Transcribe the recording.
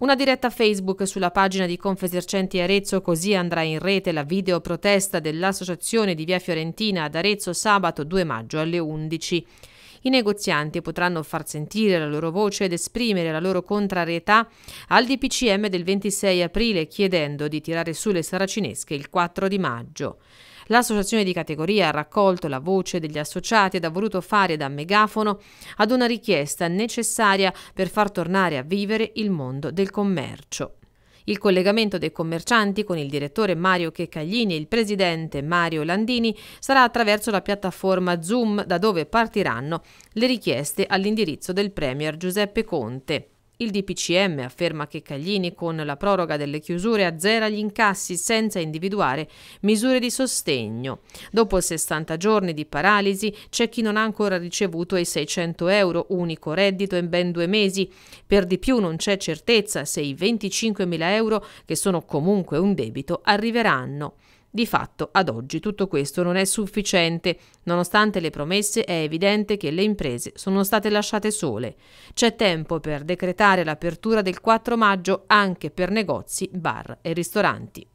Una diretta Facebook sulla pagina di Confesercenti Arezzo, così andrà in rete la video protesta dell'Associazione di Via Fiorentina ad Arezzo sabato 2 maggio alle 11. I negozianti potranno far sentire la loro voce ed esprimere la loro contrarietà al DPCM del 26 aprile chiedendo di tirare su le saracinesche il 4 di maggio. L'associazione di categoria ha raccolto la voce degli associati ed ha voluto fare da megafono ad una richiesta necessaria per far tornare a vivere il mondo del commercio. Il collegamento dei commercianti con il direttore Mario Checaglini e il presidente Mario Landini sarà attraverso la piattaforma Zoom da dove partiranno le richieste all'indirizzo del Premier Giuseppe Conte. Il DPCM afferma che Caglini con la proroga delle chiusure azzera gli incassi senza individuare misure di sostegno. Dopo 60 giorni di paralisi c'è chi non ha ancora ricevuto i 600 euro, unico reddito in ben due mesi. Per di più non c'è certezza se i 25.000 euro, che sono comunque un debito, arriveranno. Di fatto, ad oggi tutto questo non è sufficiente. Nonostante le promesse, è evidente che le imprese sono state lasciate sole. C'è tempo per decretare l'apertura del 4 maggio anche per negozi, bar e ristoranti.